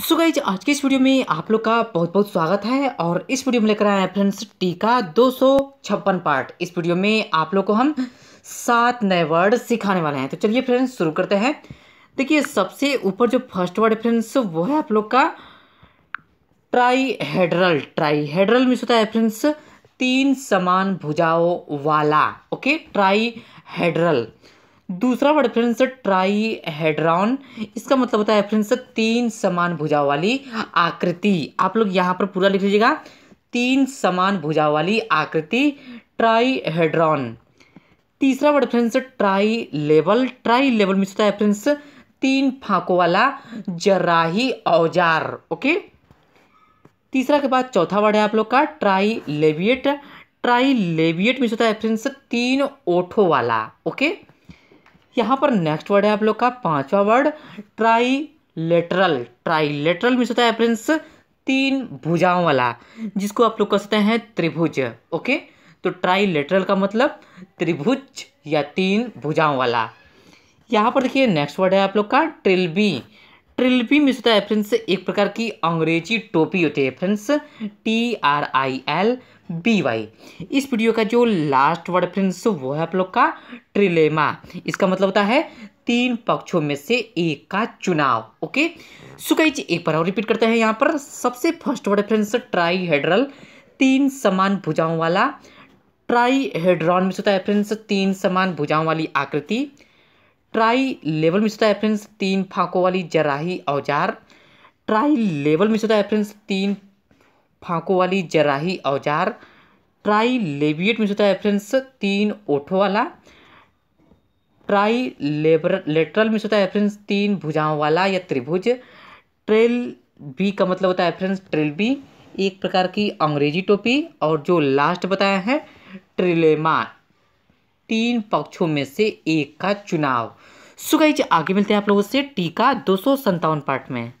so guys आज के इस वीडियो में आप लोग का बहुत बहुत स्वागत है और इस वीडियो में लेकर आए हैं फ्रेंड्स टीका दो पार्ट इस वीडियो में आप लोग को हम सात नए वर्ड सिखाने वाले हैं तो चलिए फ्रेंड्स शुरू करते हैं देखिए सबसे ऊपर जो फर्स्ट वर्ड है फ्रेंड्स वो है आप लोग का ट्राई हेड्रल मिस होता है फ्रेंड्स तीन समान भुजाओं वाला ओके ट्राई हेड्रल दूसरा वर्ड फ्रेंड्स ट्राई हेड्रॉन इसका मतलब होता है फ्रेंड्स तीन समान भुजाओं वाली आकृति आप लोग यहाँ पर पूरा लिख लीजिएगा तीन समान भुजाओं वाली आकृति ट्राई हेड्रॉन तीसरा word friends tri level tri level में होता है फ्रेंड्स तीन फांकों वाला जराही औजार ओके तीसरा के बाद चौथा वर्ड है आप लोग का ट्राई लेविएट ट्राई लेविएट में होता है फ्रेंड्स तीन ओठों वाला ओके यहाँ पर नेक्स्ट वर्ड है आप लोग का पांचवा word trilateral trilateral means होता है फ्रेंड्स तीन भुजाओं वाला जिसको आप लोग कह सकते हैं त्रिभुज ओके तो ट्राई लेटरल का मतलब त्रिभुज या तीन भुजाओं वाला यहाँ पर देखिए नेक्स्ट वर्ड है आप लोग का ट्रिलबी ट्रिलिपी में होता है फ्रेंड्स एक प्रकार की अंग्रेजी टोपी होती है friends T R I L B Y इस वीडियो का जो लास्ट वर्ड फ्रेंड्स वो है आप लोग का ट्रिलेमा इसका मतलब होता है तीन पक्षों में से एक का चुनाव ओके सो एक बार और रिपीट करते हैं यहाँ पर सबसे first word friends trihedral तीन समान भुजाओं वाला ट्राई हेड्रॉन में होता है फ्रेंड्स तीन समान भुजाओं वाली आकृति ट्राई लेवल मिश्रा एफरेंस तीन फांकों वाली जराही औजार ट्राई लेवल मिश्रा एफरेंस तीन फांकों वाली जराही औजार ट्राई लेविएट मिश्रा एफरेंस तीन ओठों वाला ट्राई लेबर लेटरल में होता है फ्रेंड्स तीन भुजाओं वाला या त्रिभुज ट्रेल बी का मतलब होता है फ्रेंड्स ट्रेल बी एक प्रकार की अंग्रेजी टोपी और जो लास्ट बताया है ट्रिलेमा तीन पक्षों में से एक का चुनाव सुगाई जी आगे मिलते हैं आप लोगों से टीका दो सौ पार्ट में